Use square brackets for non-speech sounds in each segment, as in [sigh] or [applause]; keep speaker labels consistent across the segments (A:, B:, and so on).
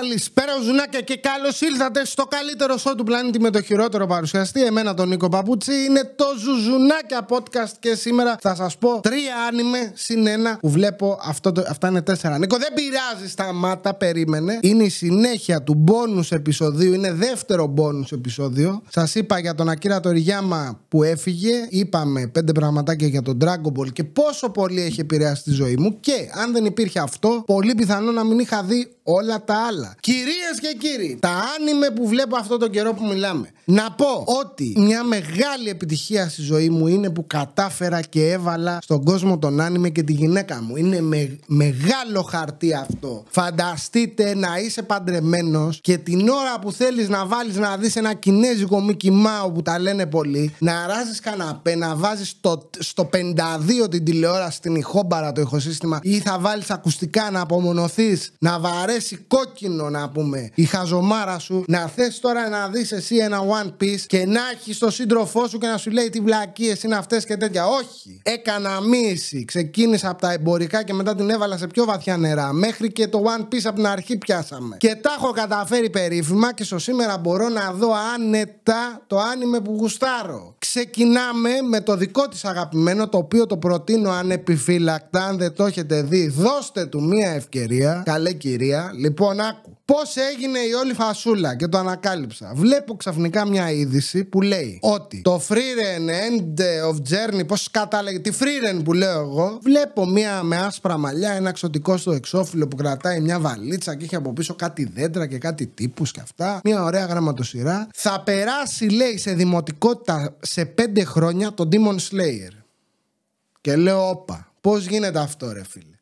A: Καλησπέρα, Ζουνάκια, και καλώς ήλθατε στο καλύτερο show του πλανήτη με το χειρότερο παρουσιαστή. Εμένα τον Νίκο Παπούτσι είναι το Ζουζουνάκια Podcast και σήμερα θα σας πω τρία άνιμε συν ένα που βλέπω. Αυτό το, αυτά είναι τέσσερα. Νίκο, δεν πειράζει, σταμάτα, περίμενε. Είναι η συνέχεια του bonus επεισοδίου, είναι δεύτερο bonus επεισόδιο. Σας είπα για τον Ακύρα Τοριγιάμα που έφυγε, είπαμε πέντε πραγματάκια για τον Dragon Ball και πόσο πολύ έχει επηρεάσει τη ζωή μου. Και αν δεν υπήρχε αυτό, πολύ πιθανό να μην είχα δει όλα τα άλλα. Ελλάδα. Κυρίες και κύριοι, τα άνιμε που βλέπω αυτό το καιρό που μιλάμε. Να πω ότι μια μεγάλη επιτυχία στη ζωή μου είναι που κατάφερα και έβαλα στον κόσμο τον άνιμε και τη γυναίκα μου. Είναι με, μεγάλο χαρτί αυτό. Φανταστείτε να είσαι παντρεμένος και την ώρα που θέλεις να βάλεις να δεις ένα κινέζικο Μίκη Μάου που τα λένε πολύ, να αράζει καναπέ, να βάζεις στο, στο 52 την τηλεόραση στην ηχόμπαρα το ηχοσύστημα ή θα βάλεις ακουστικά να απομονωθείς, να βαρέσει κόκκινο να πούμε η χαζομάρα σου να θες τώρα να δεις εσύ ένα One Piece και να έχεις τον σύντροφό σου και να σου λέει τι βλακίες είναι αυτές και τέτοια. Όχι. Έκανα μίση. Ξεκίνησα από τα εμπορικά και μετά την έβαλα σε πιο βαθιά νερά. Μέχρι και το One Piece από την αρχή πιάσαμε. Και τα έχω καταφέρει περίφημα και στο σήμερα μπορώ να δω άνετα το άνιμε που γουστάρω. Ξεκινάμε με το δικό της αγαπημένο, το οποίο το προτείνω ανεπιφύλακτα. Αν δεν το έχετε δει, δώστε του μία ευκαιρία. Καλέ κυρία. Λοιπόν, άκου. Πώς έγινε η όλη φασούλα και το ανακάλυψα. Βλέπω ξαφνικά μια είδηση που λέει ότι το Freeren End of Journey, πώς κατάλεγε, τη Freeren που λέω εγώ, βλέπω μια με άσπρα μαλλιά, ένα εξωτικό στο εξώφυλλο που κρατάει μια βαλίτσα και έχει από πίσω κάτι δέντρα και κάτι τύπους και αυτά. Μια ωραία γραμματοσυρά. Θα περάσει λέει σε δημοτικότητα σε πέντε χρόνια το Demon Slayer. Και λέω όπα, πώς γίνεται αυτό ρε φίλε.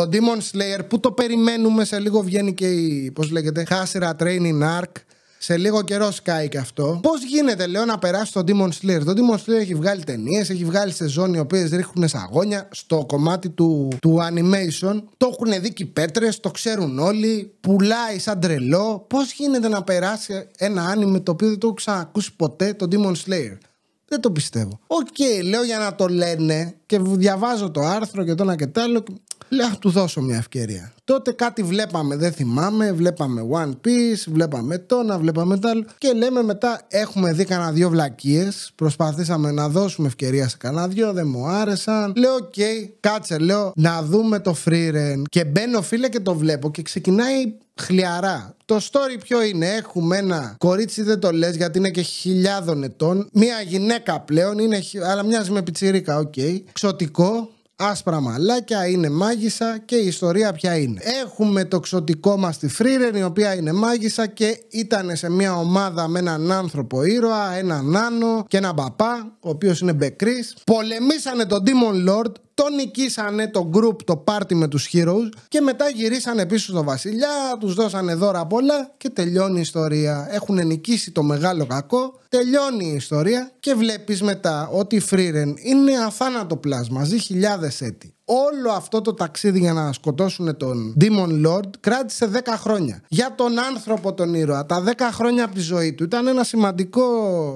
A: Το Demon Slayer που το περιμένουμε σε λίγο βγαίνει και η, πώς λέγεται, Χάσιρα Training Arc. Σε λίγο καιρό σκάει και αυτό. Πώς γίνεται, λέω, να περάσει το Demon Slayer. Το Demon Slayer έχει βγάλει ταινίες, έχει βγάλει σεζόν οι οποίες ρίχνουν σαγόνια στο κομμάτι του, του animation. Το έχουν δει και πέτρες, το ξέρουν όλοι. Πουλάει σαν τρελό. Πώς γίνεται να περάσει ένα anime το οποίο δεν το έχω ξανακούσει ποτέ, το Demon Slayer. Δεν το πιστεύω. Οκ, λέω για να το λένε και διαβάζω το άρθρο και το ένα και άλλο. Λέω, α του δώσω μια ευκαιρία. Τότε κάτι βλέπαμε, δεν θυμάμαι, βλέπαμε One Piece, βλέπαμε το βλέπαμε τα άλλο. Και λέμε μετά, έχουμε δει κανένα δύο βλακίες. Προσπαθήσαμε να δώσουμε ευκαιρία σε κανένα δύο, δεν μου άρεσαν. Λέω, οκ, κάτσε, λέω, να δούμε το Freeren. Και μπαίνω, φίλε, και το βλέπω και ξεκινάει χλιαρά. Το story ποιο είναι, έχουμε ένα κορίτσι δεν το λες γιατί είναι και χιλιάδων ετών, μια γυναίκα πλέον, είναι, αλλά μοιάζει με πιτσιρίκα, οκ. Ξωτικό, άσπρα μαλάκια, είναι μάγισσα και η ιστορία ποια είναι. Έχουμε το ξωτικό μας τη Φρίρεν η οποία είναι μάγισσα και ήταν σε μια ομάδα με έναν άνθρωπο ήρωα, έναν άνω, και έναν παπά ο οποίος είναι μπεκρής. Πολεμήσανε τον Demon Lord το νικήσανε το group, το party με τους heroes και μετά γυρίσανε πίσω στο βασιλιά, τους δώσανε δώρα πολλά και τελειώνει η ιστορία. Έχουν νικήσει το μεγάλο κακό, τελειώνει η ιστορία και βλέπεις μετά ότι η Φρίρεν είναι αθάνατο πλάσμα, ζει χιλιάδες έτη όλο αυτό το ταξίδι για να σκοτώσουν τον Demon Lord κράτησε 10 χρόνια. Για τον άνθρωπο τον ήρωα, τα 10 χρόνια από τη ζωή του ήταν ένα σημαντικό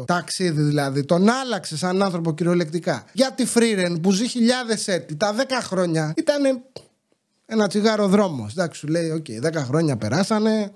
A: ταξίδι δηλαδή. Τον άλλαξε σαν άνθρωπο κυριολεκτικά. Για τη Φρίρεν που ζει χιλιάδες έτη, τα 10 χρόνια ήταν ένα τσιγάρο δρόμος. Εντάξει, σου λέει: Οκ, okay, 10 χρόνια περάσανε,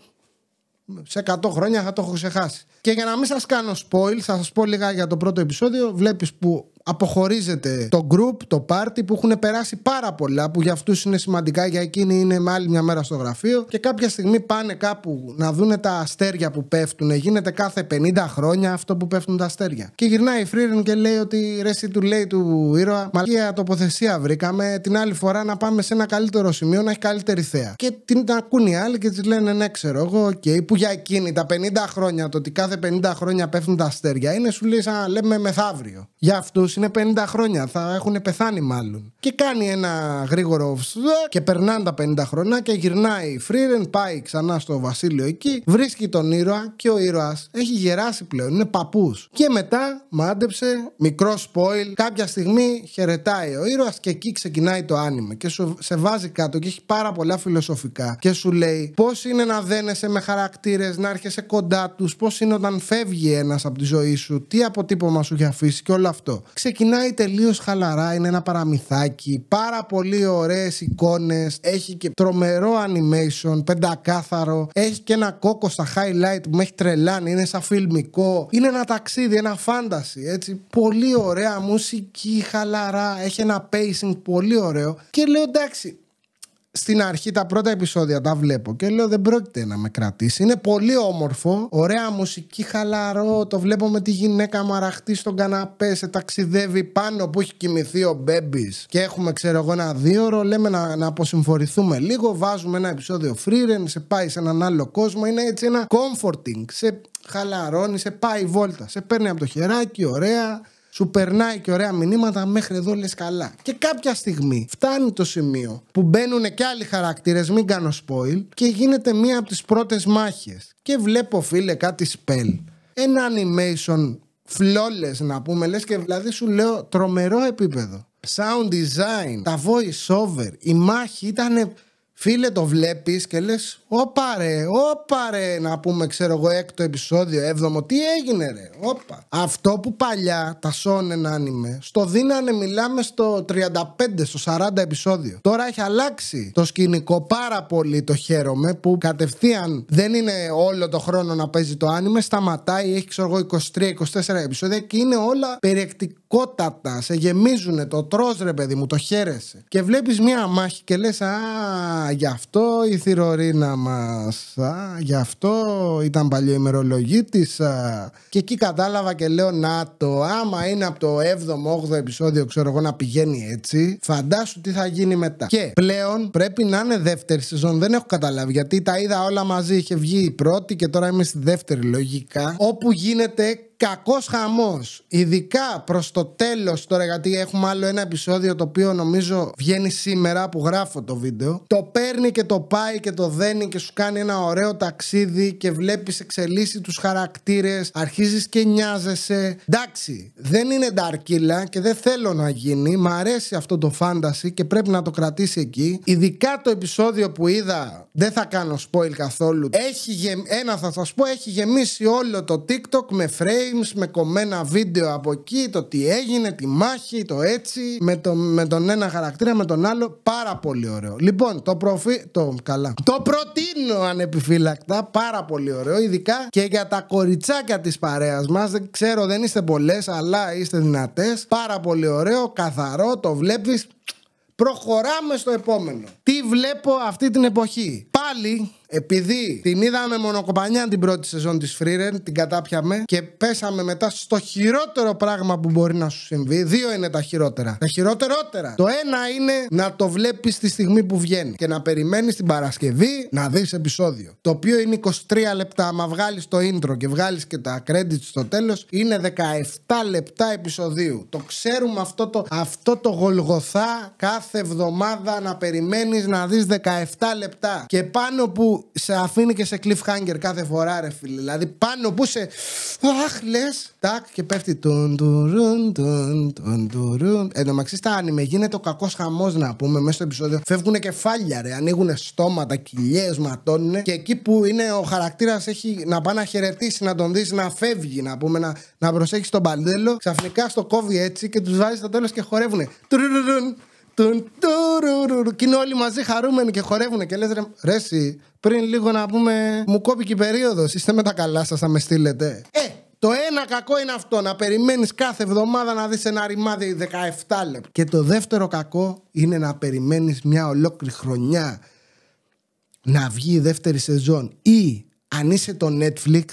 A: σε 100 χρόνια θα το έχω ξεχάσει. Και για να μην σας κάνω spoil, θα σας πω λίγα για το πρώτο επεισόδιο. Βλέπεις που αποχωρίζεται το group, το party που έχουν περάσει πάρα πολλά που για αυτούς είναι σημαντικά για εκείνη είναι με άλλη μια μέρα στο γραφείο και κάποια στιγμή πάνε κάπου να δούνε τα αστέρια που πέφτουν γίνεται κάθε 50 χρόνια αυτό που πέφτουν τα αστέρια και γυρνάει η Φρίρεν και λέει ότι ρε εσύ του λέει του ήρωα μαλακία τοποθεσία βρήκαμε την άλλη φορά να πάμε σε ένα καλύτερο σημείο να έχει καλύτερη θέα και την ακούν οι άλλοι και της λένε ναι ξέρω εγώ okay, που για εκείνη τα 50 χρόνια το ότι κάθε 50 χρόνια πέφτουν τα αστέρια είναι σου λέει σαν λέμε μεθαύριο. Για αυτούς είναι 50 χρόνια, θα έχουν πεθάνει μάλλον. Και κάνει ένα γρήγορο και περνάνε τα 50 χρόνια και γυρνάει η Φρίρεν, πάει ξανά στο βασίλειο εκεί, βρίσκει τον ήρωα και ο ήρωας έχει γεράσει πλέον, είναι παππούς. Και μετά μάντεψε, μικρό spoil, κάποια στιγμή χαιρετάει ο ήρωας και εκεί ξεκινάει το άνοιγμα και σου, σε βάζει κάτω και έχει πάρα πολλά φιλοσοφικά και σου λέει πώς είναι να δένεσαι με χαρακτήρες, να έρχεσαι κοντά τους, πώς είναι όταν φεύγει ένας από τη ζωή σου, τι αποτύπωμα σου έχει αφήσει και όλο αυτό. Ξεκινάει τελείως χαλαρά, είναι ένα παραμυθάκι, πάρα πολύ ωραίες εικόνες, έχει και τρομερό animation, πεντακάθαρο, έχει και ένα κόκο στα highlight που με έχει τρελάνει, είναι σαν φιλμικό. Είναι ένα ταξίδι, ένα φάνταση, έτσι. Πολύ ωραία μουσική, χαλαρά, έχει ένα pacing πολύ ωραίο. Και λέω εντάξει, στην αρχή τα πρώτα επεισόδια τα βλέπω και λέω δεν πρόκειται να με κρατήσει. Είναι πολύ όμορφο, ωραία μουσική, χαλαρό. Το βλέπω με τη γυναίκα μαραχτή στον καναπέ, σε ταξιδεύει πάνω που έχει κοιμηθεί ο μπέμπι. Και έχουμε, ξέρω εγώ, ένα δίωρο. Λέμε να, να αποσυμφορηθούμε λίγο. Βάζουμε ένα επεισόδιο φρύρεν, σε πάει σε έναν άλλο κόσμο. Είναι έτσι ένα comforting. Σε χαλαρώνει, σε πάει βόλτα. Σε παίρνει από το χεράκι, ωραία σου περνάει και ωραία μηνύματα μέχρι εδώ λες καλά. Και κάποια στιγμή φτάνει το σημείο που μπαίνουν και άλλοι χαρακτήρες, μην κάνω spoil, και γίνεται μία από τις πρώτες μάχες. Και βλέπω φίλε κάτι spell. Ένα animation flawless να πούμε, λες και δηλαδή σου λέω τρομερό επίπεδο. Sound design, τα voice over, η μάχη ήταν... Φίλε το βλέπεις και λες Όπα ρε, όπα ρε, να πούμε ξέρω εγώ έκτο επεισόδιο, έβδομο, τι έγινε ρε, όπα. Αυτό που παλιά τα σώνεν άνιμε, στο δίνανε μιλάμε στο 35, στο 40 επεισόδιο. Τώρα έχει αλλάξει το σκηνικό πάρα πολύ, το χαίρομαι, που κατευθείαν δεν είναι όλο το χρόνο να παίζει το άνιμε, σταματάει, έχει ξέρω εγώ 23-24 επεισόδια και είναι όλα περιεκτικότατα, σε γεμίζουνε, το τρως ρε παιδί μου, το χαίρεσαι. Και βλέπεις μια μάχη και λες, α, γι' αυτό η θηρορίνα μα. γι' αυτό ήταν παλιό τη Και εκεί κατάλαβα και λέω να το άμα είναι από το 7ο, 8ο επεισόδιο ξέρω εγώ να πηγαίνει έτσι φαντάσου τι θα γίνει μετά. Και πλέον πρέπει να είναι δεύτερη σεζόν. Δεν έχω καταλάβει γιατί τα είδα όλα μαζί. Είχε βγει η πρώτη και τώρα είμαι στη δεύτερη λογικά. Όπου γίνεται Κακός χαμός, Ειδικά προς το τέλος τώρα γιατί έχουμε άλλο ένα επεισόδιο το οποίο νομίζω βγαίνει σήμερα που γράφω το βίντεο Το παίρνει και το πάει και το δένει και σου κάνει ένα ωραίο ταξίδι και βλέπεις εξελίσσει τους χαρακτήρες, αρχίζεις και νοιάζεσαι Εντάξει δεν είναι νταρκίλα και δεν θέλω να γίνει Μ' αρέσει αυτό το φάνταση και πρέπει να το κρατήσει εκεί Ειδικά το επεισόδιο που είδα δεν θα κάνω spoil καθόλου έχει Ένα θα σας πω έχει γεμίσει όλο το TikTok με φρέι με κομμένα βίντεο από εκεί, το τι έγινε, τη μάχη, το έτσι, με, το, με τον ένα χαρακτήρα, με τον άλλο. Πάρα πολύ ωραίο. Λοιπόν, το προφι... Το, καλά. Το προτείνω ανεπιφύλακτα, πάρα πολύ ωραίο, ειδικά και για τα κοριτσάκια της παρέας μας, Δεν ξέρω, δεν είστε πολλές, αλλά είστε δυνατές. Πάρα πολύ ωραίο, καθαρό, το βλέπεις. Προχωράμε στο επόμενο. Τι βλέπω αυτή την εποχή. Πάλι επειδή την είδαμε μονοκοπανιά την πρώτη σεζόν της Φρίρεν, την κατάπιαμε και πέσαμε μετά στο χειρότερο πράγμα που μπορεί να σου συμβεί. Δύο είναι τα χειρότερα. Τα χειροτερότερα. Το ένα είναι να το βλέπεις τη στιγμή που βγαίνει και να περιμένεις την Παρασκευή να δεις επεισόδιο. Το οποίο είναι 23 λεπτά. Άμα βγάλεις το intro και βγάλεις και τα credits στο τέλος, είναι 17 λεπτά επεισοδίου. Το ξέρουμε αυτό το, αυτό το γολγοθά κάθε εβδομάδα να περιμένεις να δεις 17 λεπτά. Και πάνω που σε αφήνει και σε cliffhanger κάθε φορά, ρε φίλε. Δηλαδή πάνω που σε. Αχ, λες. Τάκ και πέφτει. τον. τουρουν, τον τουρουν. Εν τω μεταξύ στα γίνεται ο κακός χαμός να πούμε μέσα στο επεισόδιο. Φεύγουν κεφάλια, ρε. Ανοίγουν στόματα, κοιλιές, ματώνουν. Και εκεί που είναι ο χαρακτήρας έχει να πάει να χαιρετήσει, να τον δεις να φεύγει, να πούμε να, να προσέχεις τον παντέλο. Ξαφνικά στο κόβει έτσι και τους βάζει στο τέλος και χορεύουν. τουρούν. Και είναι όλοι μαζί χαρούμενοι και χορεύουν και λες ρε, ρε εσύ, πριν λίγο να πούμε μου κόπηκε η περίοδος. Είστε με τα καλά σας θα με στείλετε. Ε, το ένα κακό είναι αυτό, να περιμένεις κάθε εβδομάδα να δεις ένα ρημάδι 17 λεπτά. Και το δεύτερο κακό είναι να περιμένεις μια ολόκληρη χρονιά να βγει η δεύτερη σεζόν. Ή αν είσαι το Netflix,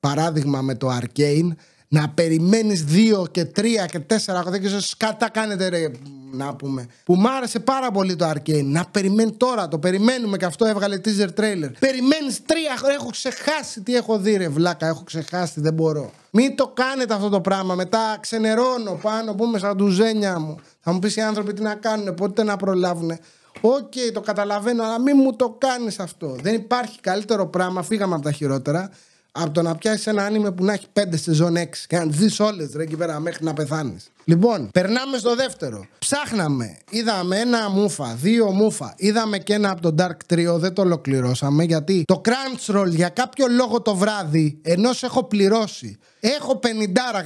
A: παράδειγμα με το Arcane, να περιμένεις δύο και τρία και τέσσερα, και ξέρω, σκατά κάνετε ρε να πούμε. Που μ' άρεσε πάρα πολύ το Arcane. Να περιμένει τώρα, το περιμένουμε και αυτό έβγαλε teaser trailer. Περιμένεις τρία χρόνια. Έχω ξεχάσει τι έχω δει, ρε βλάκα. Έχω ξεχάσει, δεν μπορώ. Μην το κάνετε αυτό το πράγμα. Μετά ξενερώνω πάνω, πούμε σαν τουζένια μου. Θα μου πεις οι άνθρωποι τι να κάνουν, πότε να προλάβουν. Οκ, το καταλαβαίνω, αλλά μην μου το κάνεις αυτό. Δεν υπάρχει καλύτερο πράγμα. Φύγαμε από τα χειρότερα. Από το να πιάσεις ένα άνοιγμα που να έχει 5 σεζόν 6 και να τις δεις όλες ρε εκεί πέρα μέχρι να πεθάνεις. Λοιπόν, περνάμε στο δεύτερο. Ψάχναμε. Είδαμε ένα μούφα, δύο μούφα. Είδαμε και ένα από τον Dark Trio, δεν το ολοκληρώσαμε γιατί το Roll για κάποιο λόγο το βράδυ, ενώ σε έχω πληρώσει. Έχω 50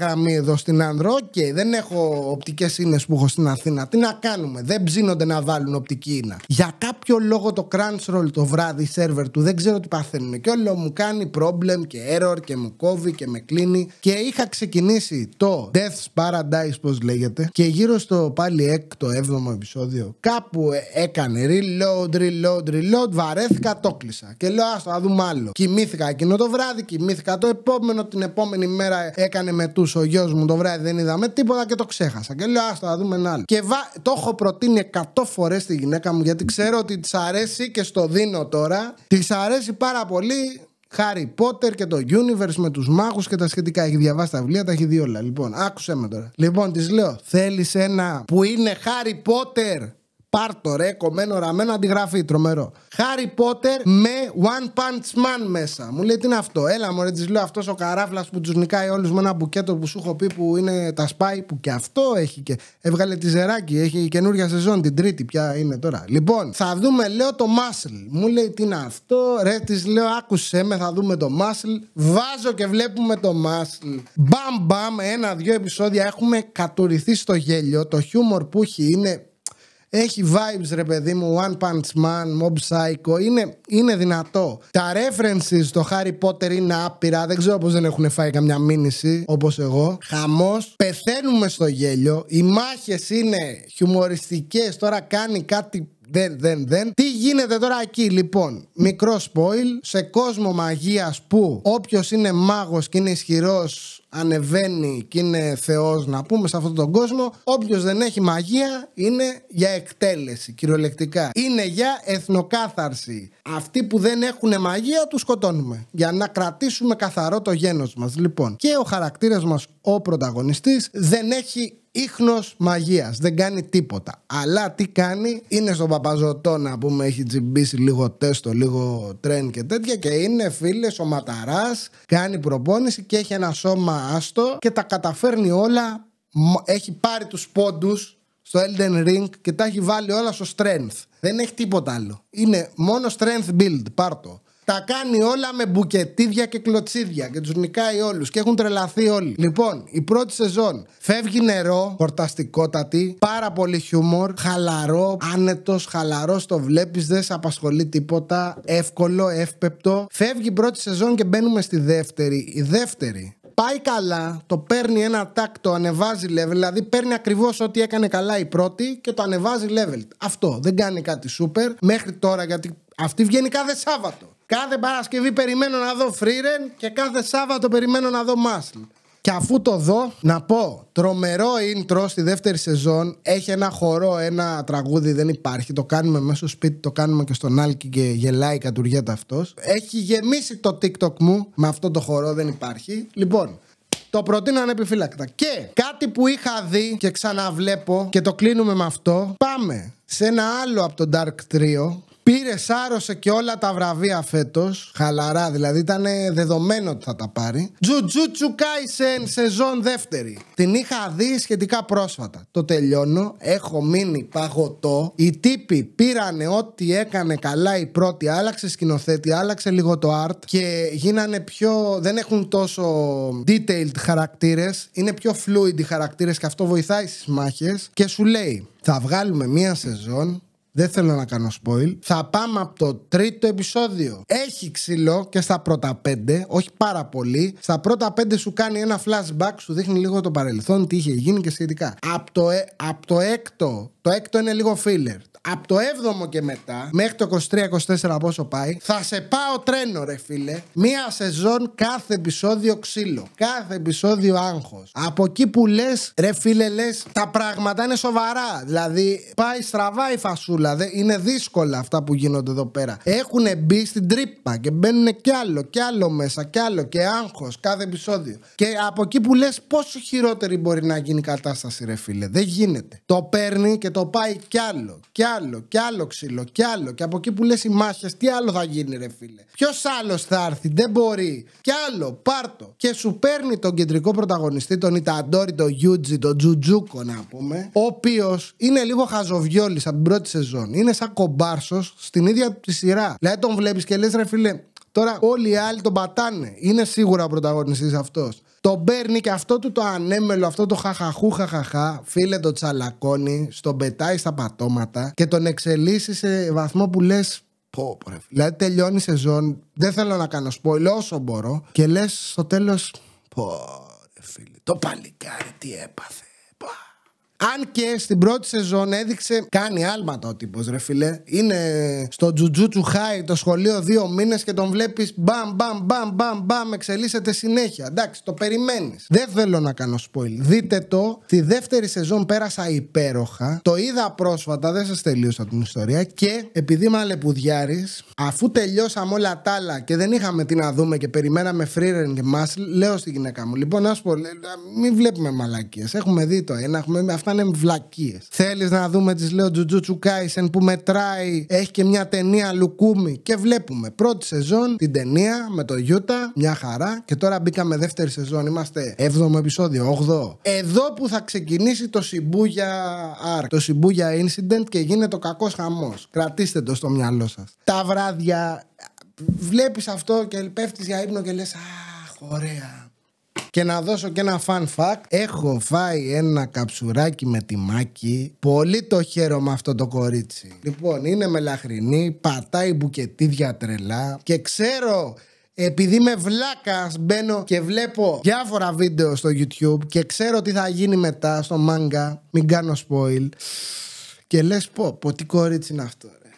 A: γραμμή εδώ στην Άνδρο. Οκ, δεν έχω οπτικές ίνες που έχω στην Αθήνα. Τι να κάνουμε, δεν ψήνονται να βάλουν οπτική ίνα. Για κάποιο λόγο το Roll το βράδυ, σερβερ του, δεν ξέρω τι παθαίνουν. Και όλο μου κάνει problem και error και μου κόβει και με κλείνει. Και είχα ξεκινήσει το Death's Paradise πώς λέγεται. Και γύρω στο πάλι έκτο έβδομο 7ο επεισόδιο, κάπου ε, έκανε reload, reload, reload. Βαρέθηκα, το κλείσα. Και λέω, άστο, να δούμε άλλο. Κοιμήθηκα εκείνο το βράδυ, κοιμήθηκα το επόμενο. Την επόμενη μέρα έκανε με τους ο γιος μου το βράδυ, δεν είδαμε τίποτα και το ξέχασα. Και λέω, άστο, να δούμε ένα άλλο. Και βα... το έχω προτείνει 100 φορές στη γυναίκα μου γιατί ξέρω ότι της αρέσει και στο δίνω τώρα. Της αρέσει πάρα πολύ Χάρι Πότερ και το Universe με τους μάχους και τα σχετικά. Έχει διαβάσει τα βιβλία, τα έχει δει όλα. Λοιπόν, άκουσε με τώρα. Λοιπόν, της λέω, θέλεις ένα που είναι Χάρι Πότερ Πάρτο ρε, κομμένο ραμμένο αντιγραφή, τρομερό. Χάρι Πότερ με One Punch Man μέσα. Μου λέει τι είναι αυτό. Έλα ρε, της λέω αυτός ο καράφλας που τους νικάει όλους με ένα μπουκέτο που σου έχω πει που είναι τα σπάι που και αυτό έχει και. Έβγαλε τη ζεράκι, έχει καινούργια σεζόν την τρίτη πια είναι τώρα. Λοιπόν, θα δούμε, λέω το muscle. Μου λέει τι είναι αυτό. Ρε, της λέω άκουσε με, θα δούμε το muscle. Βάζω και βλέπουμε το Μάσλ. Μπαμ μπαμ, ένα-δύο επεισόδια έχουμε κατουρηθεί στο γέλιο. Το χιούμορ που έχει είναι έχει vibes ρε παιδί μου, One Punch Man, Mob Psycho, είναι, είναι δυνατό. Τα references στο Harry Potter είναι άπειρα, δεν ξέρω πως δεν έχουν φάει καμιά μήνυση, όπως εγώ. Χαμός, πεθαίνουμε στο γέλιο, οι μάχες είναι χιουμοριστικές, τώρα κάνει κάτι δεν, δεν, δεν. Τι γίνεται τώρα εκεί, λοιπόν. Μικρό spoil σε κόσμο μαγείας που όποιος είναι μάγος και είναι ισχυρός ανεβαίνει και είναι θεός να πούμε σε αυτόν τον κόσμο Όποιος δεν έχει μαγεία είναι για εκτέλεση κυριολεκτικά είναι για εθνοκάθαρση αυτοί που δεν έχουν μαγεία τους σκοτώνουμε για να κρατήσουμε καθαρό το γένος μας, λοιπόν και ο χαρακτήρας μας, ο πρωταγωνιστής, δεν έχει ίχνος μαγείας, δεν κάνει τίποτα. Αλλά τι κάνει, είναι στον Παπαζωτό να πούμε, έχει τσιμπήσει λίγο τέστο, λίγο τρέν και τέτοια και είναι φίλε ματαράς κάνει προπόνηση και έχει ένα σώμα άστο και τα καταφέρνει όλα, έχει πάρει τους πόντους στο Elden Ring και τα έχει βάλει όλα στο strength. Δεν έχει τίποτα άλλο. Είναι μόνο strength build, πάρτο τα κάνει όλα με μπουκετίδια και κλωτσίδια και τους νικάει όλους και έχουν τρελαθεί όλοι. Λοιπόν, η πρώτη σεζόν φεύγει νερό, χορταστικότατη, πάρα πολύ χιούμορ, χαλαρό, άνετος, χαλαρός το βλέπεις, δεν σε απασχολεί τίποτα, εύκολο, εύπεπτο. Φεύγει η πρώτη σεζόν και μπαίνουμε στη δεύτερη. Η δεύτερη πάει καλά, το παίρνει ένα τάκ, το ανεβάζει level, δηλαδή παίρνει ακριβώς ό,τι έκανε καλά η πρώτη και το ανεβάζει level. Αυτό δεν κάνει κάτι super μέχρι τώρα γιατί αυτή βγαίνει κάθε Σάββατο. Κάθε Παρασκευή περιμένω να δω Φρίρεν και κάθε Σάββατο περιμένω να δω Μάσλ. Και αφού το δω, να πω, τρομερό intro στη δεύτερη σεζόν. Έχει ένα χορό, ένα τραγούδι, δεν υπάρχει. Το κάνουμε μέσω σπίτι, το κάνουμε και στον Άλκη και γελάει κατουργέτα αυτός. Έχει γεμίσει το TikTok μου με αυτό το χορό, δεν υπάρχει. Λοιπόν, το προτείνω ανεπιφύλακτα. Και κάτι που είχα δει και ξαναβλέπω και το κλείνουμε με αυτό. Πάμε σε ένα άλλο από το Dark Trio Πήρε, σάρωσε και όλα τα βραβεία φέτος. Χαλαρά, δηλαδή ήταν δεδομένο ότι θα τα πάρει. Τζουτζούτσου Κάισεν, σεζόν δεύτερη. Την είχα δει σχετικά πρόσφατα. Το τελειώνω, έχω μείνει παγωτό. Οι τύποι πήρανε ό,τι έκανε καλά η πρώτη, άλλαξε σκηνοθέτη, άλλαξε λίγο το art και γίνανε πιο. δεν έχουν τόσο detailed χαρακτήρες. Είναι πιο fluid οι χαρακτήρες και αυτό βοηθάει στις μάχες. Και σου λέει, θα βγάλουμε μία σεζόν δεν θέλω να κάνω spoil. Θα πάμε από το τρίτο επεισόδιο. Έχει ξύλο και στα πρώτα πέντε, όχι πάρα πολύ. Στα πρώτα πέντε σου κάνει ένα flashback, σου δείχνει λίγο το παρελθόν, τι είχε γίνει και σχετικά. Από το, ε, το έκτο, το έκτο είναι λίγο filler από το 7ο και μετά, μέχρι το 23-24 πόσο πάει, θα σε πάω τρένο, ρε φίλε. Μία σεζόν κάθε επεισόδιο ξύλο. Κάθε επεισόδιο άγχος. Από εκεί που λες, ρε φίλε, λες, τα πράγματα είναι σοβαρά. Δηλαδή, πάει στραβά η φασούλα. είναι δύσκολα αυτά που γίνονται εδώ πέρα. Έχουν μπει στην τρύπα και μπαίνουν κι άλλο, κι άλλο μέσα, κι άλλο και άγχος κάθε επεισόδιο. Και από εκεί που λες, πόσο χειρότερη μπορεί να γίνει η κατάσταση, ρε φίλε. Δεν γίνεται. Το παίρνει και το πάει κι άλλο, κι άλλο άλλο, και άλλο ξύλο, και άλλο. Και από εκεί που λες οι μάχες, τι άλλο θα γίνει, ρε φίλε. Ποιος άλλος θα έρθει, δεν μπορεί. Και άλλο, πάρτο. Και σου παίρνει τον κεντρικό πρωταγωνιστή, τον Ιταντόρι, τον Γιούτζι, τον Τζουτζούκο να πούμε, ο οποίος είναι λίγο χαζοβιόλης από την πρώτη σεζόν. Είναι σαν κομπάρσος στην ίδια τη σειρά. Δηλαδή τον βλέπεις και λες, ρε φίλε, Τώρα όλοι οι άλλοι τον πατάνε. Είναι σίγουρα ο πρωταγωνιστής αυτός. Τον παίρνει και αυτό του το ανέμελο, αυτό το χαχαχού χαχαχά, φίλε το τσαλακώνει, στον πετάει στα πατώματα και τον εξελίσσει σε βαθμό που λες. Πω, πω, ρε. Δηλαδή τελειώνει σεζόν, δεν θέλω να κάνω spoil όσο μπορώ και λες στο τέλος. Πω, ρε φίλε, το παλικάρι τι έπαθε. Πω, αν και στην πρώτη σεζόν έδειξε, κάνει άλματα ο τύπος, ρε φιλέ. Είναι στο τζουτζούτσου χάι το σχολείο δύο μήνες και τον βλέπεις μπαμ, μπαμ, μπαμ, μπαμ, μπαμ, εξελίσσεται συνέχεια. Εντάξει, το περιμένεις. Δεν θέλω να κάνω spoil. Δείτε το. Τη δεύτερη σεζόν πέρασα υπέροχα. Το είδα πρόσφατα, δεν σας τελείωσα την ιστορία. Και επειδή είμαι αλεπουδιάρης, αφού τελειώσαμε όλα τα άλλα και δεν είχαμε τι να δούμε και περιμέναμε φρύρεν και μα, λέω στη γυναίκα μου, λοιπόν, α πω, μην βλέπουμε μαλακίες. Έχουμε δει το ένα, έχουμε αυτά να είναι βλακίες. Θέλεις να δούμε, τη λέω Τζουτζούτσου Κάισεν που μετράει, έχει και μια ταινία Λουκούμι. Και βλέπουμε πρώτη σεζόν την ταινία με το Γιούτα, μια χαρά. Και τώρα μπήκαμε δεύτερη σεζόν, είμαστε 7ο επεισόδιο, 8ο. Εδώ που θα ξεκινήσει το Σιμπούγια Αρκ, το Σιμπούγια Incident και γίνεται ο κακός χαμός. Κρατήστε το στο μυαλό σας. Τα βράδια βλέπεις αυτό και πέφτεις για ύπνο και λες, Αχ, ωραία και να δώσω και ένα fun fact. Έχω φάει ένα καψουράκι με τη τιμάκι. Πολύ το χαίρομαι αυτό το κορίτσι. Λοιπόν, είναι μελαχρινή, πατάει μπουκετίδια τρελά. Και ξέρω επειδή με βλάκα μπαίνω και βλέπω διάφορα βίντεο στο YouTube και ξέρω τι θα γίνει μετά στο μάγκα, μην κάνω spoil. Και λες πω, πω τι κορίτσι είναι αυτό ρε.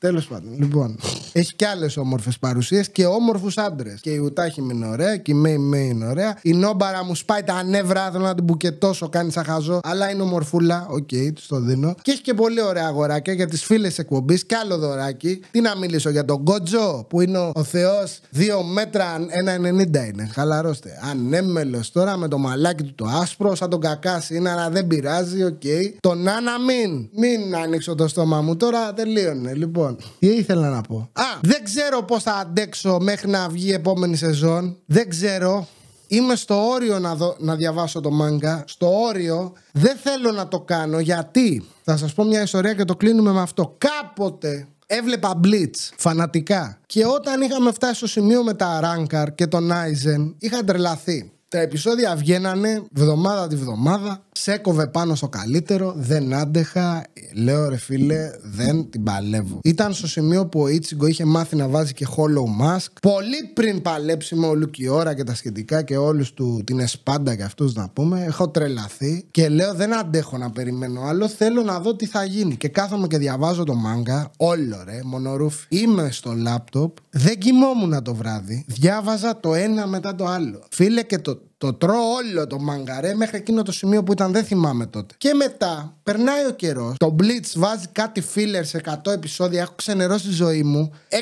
A: Τέλος πάντων. Λοιπόν, έχει και άλλες όμορφες παρουσίες και όμορφους άντρες. Και η ουτάχη είναι ωραία και η Μέι Μέι είναι ωραία. Η Νόμπαρα μου σπάει τα νεύρα, θέλω να την τόσο, κάνει σαν χαζό. Αλλά είναι ομορφούλα, οκ, okay, της το δίνω. Και έχει και πολύ ωραία αγοράκια για τις φίλες εκπομπής και άλλο δωράκι. Τι να μιλήσω για τον Κότζο που είναι ο Θεός 2 μέτρα, 1,90 είναι. Χαλαρώστε. Ανέμελος τώρα με το μαλάκι του το άσπρο, σαν τον κακά είναι, αλλά δεν πειράζει, οκ. Okay. Τον Άννα μην. Μην ανοίξω το στόμα μου τώρα, τελείωνε. Λοιπόν, Λοιπόν, τι ήθελα να πω. Α, δεν ξέρω πώς θα αντέξω μέχρι να βγει η επόμενη σεζόν. Δεν ξέρω. Είμαι στο όριο να, δω, να διαβάσω το μάγκα. Στο όριο. Δεν θέλω να το κάνω γιατί. Θα σας πω μια ιστορία και το κλείνουμε με αυτό. Κάποτε έβλεπα Blitz φανατικά. Και όταν είχαμε φτάσει στο σημείο με τα Ράνκαρ και τον Άιζεν, είχα τρελαθεί. Τα επεισόδια βγαίνανε βδομάδα τη βδομάδα. Σέκοβε πάνω στο καλύτερο. Δεν άντεχα. Λέω ρε φίλε, δεν την παλεύω. Ήταν στο σημείο που ο Ιτσιγκο είχε μάθει να βάζει και Hollow Mask. Πολύ πριν παλέψει με όλου και ώρα και τα σχετικά και όλους του την Εσπάντα και αυτούς να πούμε. Έχω τρελαθεί. Και λέω δεν αντέχω να περιμένω άλλο. Θέλω να δω τι θα γίνει. Και κάθομαι και διαβάζω το μάγκα. Όλο ρε, μονορούφι. Είμαι στο λάπτοπ. Δεν κοιμόμουν το βράδυ. Διάβαζα το ένα μετά το άλλο. Φίλε και το το τρώω όλο το μαγκαρέ μέχρι εκείνο το σημείο που ήταν, δεν θυμάμαι τότε. Και μετά περνάει ο καιρός. Το Blitz βάζει κάτι φίλερ σε 100 επεισόδια. Έχω ξενερώσει τη ζωή μου. 100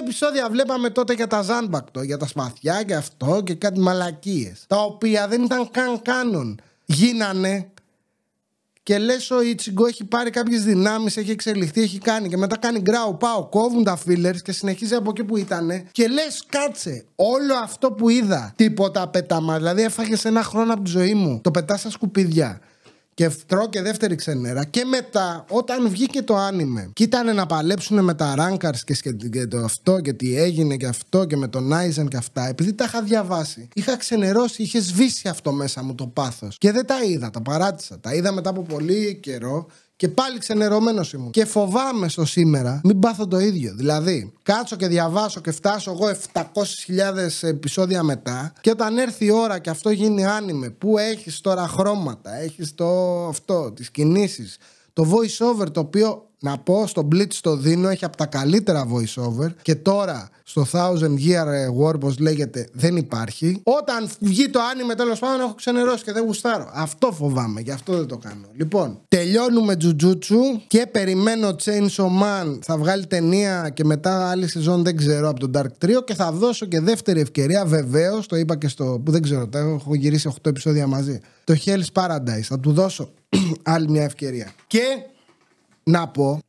A: επεισόδια βλέπαμε τότε για τα Ζάνμπακτο, για τα σπαθιά και αυτό και κάτι μαλακίες. Τα οποία δεν ήταν καν κάνουν. Γίνανε και λες ο Ιτσιγκό έχει πάρει κάποιες δυνάμεις, έχει εξελιχθεί, έχει κάνει. Και μετά κάνει γκράου, πάω, κόβουν τα φίλερς και συνεχίζει από εκεί που ήταν. Και λες, κάτσε, όλο αυτό που είδα, τίποτα πετάμα. Δηλαδή, έφαγες ένα χρόνο από τη ζωή μου. Το πετάς στα σκουπίδια και τρώω και δεύτερη ξενέρα. Και μετά, όταν βγήκε το άνιμε και ήταν να παλέψουν με τα Ράνκαρς και, και το αυτό και τι έγινε και αυτό και με τον Άιζεν και αυτά, επειδή τα είχα διαβάσει, είχα ξενερώσει, είχε σβήσει αυτό μέσα μου το πάθος. Και δεν τα είδα, τα παράτησα. Τα είδα μετά από πολύ καιρό και πάλι ξενερωμένος ήμουν. Και φοβάμαι στο σήμερα μην πάθω το ίδιο. Δηλαδή, κάτσω και διαβάσω και φτάσω εγώ 700.000 επεισόδια μετά. Και όταν έρθει η ώρα και αυτό γίνει άνιμε, που έχεις τώρα χρώματα, έχεις το αυτό, τις κινήσεις, το voice το οποίο να πω στο Blitz το δίνω, έχει από τα καλύτερα voiceover και τώρα στο Thousand Year War, όπως λέγεται, δεν υπάρχει. Όταν βγει το άνιμε, τέλος πάντων, έχω ξενερώσει και δεν γουστάρω. Αυτό φοβάμαι, γι' αυτό δεν το κάνω. Λοιπόν, τελειώνουμε Τζουτζούτσου και περιμένω Chainsaw Man. Θα βγάλει ταινία και μετά άλλη σεζόν, δεν ξέρω, από τον Dark Trio και θα δώσω και δεύτερη ευκαιρία, βεβαίως. Το είπα και στο. που δεν ξέρω, τα έχω γυρίσει 8 επεισόδια μαζί. Το Hell's Paradise. Θα του δώσω [clears throat] άλλη μια ευκαιρία. Και να πω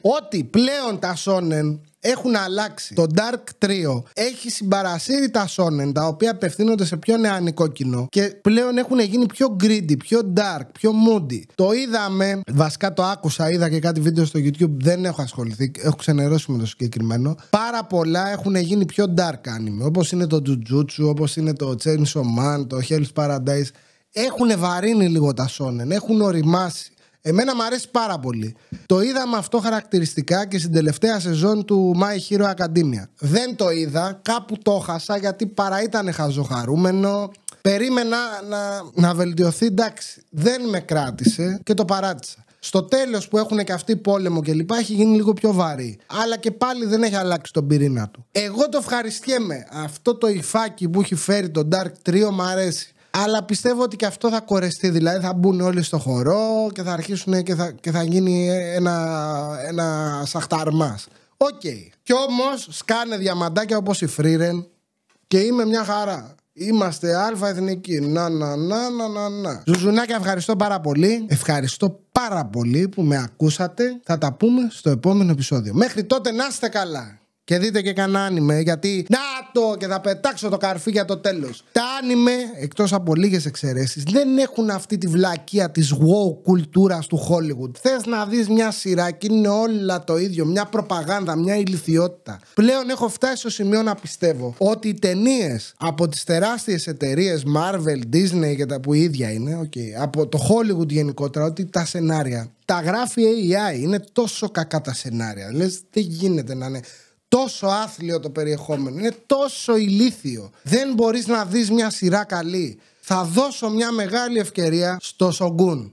A: ότι πλέον τα Σόνεν έχουν αλλάξει. Το Dark Trio έχει συμπαρασύρει τα Σόνεν, τα οποία απευθύνονται σε πιο νεανικό κοινό και πλέον έχουν γίνει πιο greedy, πιο dark, πιο moody. Το είδαμε, βασικά το άκουσα, είδα και κάτι βίντεο στο YouTube, δεν έχω ασχοληθεί, έχω ξενερώσει με το συγκεκριμένο. Πάρα πολλά έχουν γίνει πιο dark anime, όπως είναι το Jujutsu, όπως είναι το Chainsaw Man, το Hell's Paradise. Έχουν βαρύνει λίγο τα Σόνεν, έχουν οριμάσει. Εμένα μου αρέσει πάρα πολύ. Το είδαμε αυτό χαρακτηριστικά και στην τελευταία σεζόν του My Hero Academia. Δεν το είδα, κάπου το χάσα γιατί παρά ήταν χαζοχαρούμενο. Περίμενα να, να βελτιωθεί, εντάξει, δεν με κράτησε και το παράτησα. Στο τέλος που έχουν και αυτοί πόλεμο και λοιπά, έχει γίνει λίγο πιο βαρύ. Αλλά και πάλι δεν έχει αλλάξει τον πυρήνα του. Εγώ το ευχαριστιέμαι. Αυτό το υφάκι που έχει φέρει το Dark 3 μου αρέσει. Αλλά πιστεύω ότι και αυτό θα κορεστεί. Δηλαδή θα μπουν όλοι στο χορό και θα αρχίσουν και θα, και θα γίνει ένα, ένα σαχταρμάς. Οκ. Okay. Κι όμως σκάνε διαμαντάκια όπως η Φρίρεν και είμαι μια χαρά. Είμαστε αλφα εθνική. Να, να, να, να, να, να. Ζουζουνάκια, ευχαριστώ πάρα πολύ. Ευχαριστώ πάρα πολύ που με ακούσατε. Θα τα πούμε στο επόμενο επεισόδιο. Μέχρι τότε να είστε καλά και δείτε και κανένα άνιμε, γιατί να το και θα πετάξω το καρφί για το τέλος. Τα άνιμε, εκτός από λίγες εξαιρέσεις, δεν έχουν αυτή τη βλακεία της wow κουλτούρας του Hollywood. Θες να δεις μια σειρά και είναι όλα το ίδιο, μια προπαγάνδα, μια ηλικιότητα. Πλέον έχω φτάσει στο σημείο να πιστεύω ότι οι ταινίες από τις τεράστιες εταιρείες Marvel, Disney και τα που ίδια είναι, okay, από το Hollywood γενικότερα, ότι τα σενάρια τα γράφει AI. Είναι τόσο κακά τα σενάρια. Λες, δεν γίνεται να είναι τόσο άθλιο το περιεχόμενο. Είναι τόσο ηλίθιο. Δεν μπορείς να δεις μια σειρά καλή. Θα δώσω μια μεγάλη ευκαιρία στο Σογκούν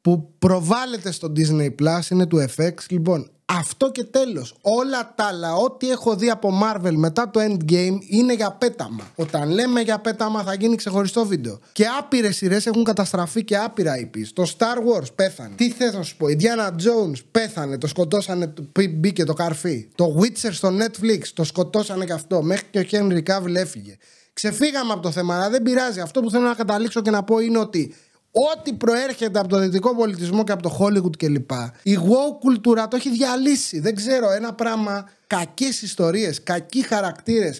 A: που προβάλλεται στο Disney Plus, είναι του FX. Λοιπόν, αυτό και τέλος. Όλα τα άλλα, ό,τι έχω δει από Marvel μετά το Endgame είναι για πέταμα. Όταν λέμε για πέταμα θα γίνει ξεχωριστό βίντεο. Και άπειρες σειρές έχουν καταστραφεί και άπειρα IPs. Το Star Wars πέθανε. Τι θέλω να σου πω, η Diana Jones πέθανε, το σκοτώσανε, μπήκε το καρφί. Το Witcher στο Netflix το σκοτώσανε και αυτό. Μέχρι και ο Henry Cavill έφυγε. Ξεφύγαμε από το θέμα, αλλά δεν πειράζει. Αυτό που θέλω να καταλήξω και να πω είναι ότι ό,τι προέρχεται από το δυτικό πολιτισμό και από το Hollywood κλπ. Η wow κουλτούρα το έχει διαλύσει. Δεν ξέρω, ένα πράγμα κακές ιστορίες, κακοί χαρακτήρες.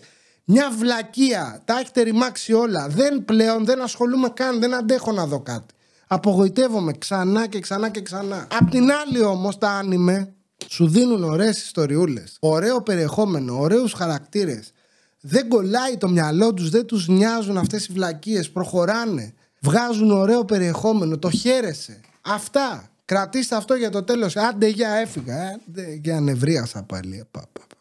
A: Μια βλακεία, τα έχετε ρημάξει όλα. Δεν πλέον, δεν ασχολούμαι καν, δεν αντέχω να δω κάτι. Απογοητεύομαι ξανά και ξανά και ξανά. Απ' την άλλη όμως τα άνιμε σου δίνουν ωραίες ιστοριούλες, ωραίο περιεχόμενο, ωραίους χαρακτήρες. Δεν κολλάει το μυαλό τους, δεν τους νοιάζουν αυτές οι βλακίες, προχωράνε βγάζουν ωραίο περιεχόμενο, το χαίρεσαι. Αυτά. Κρατήστε αυτό για το τέλος. Άντε, για έφυγα. Ε. για νευρίασα πάλι. Ε, Πα,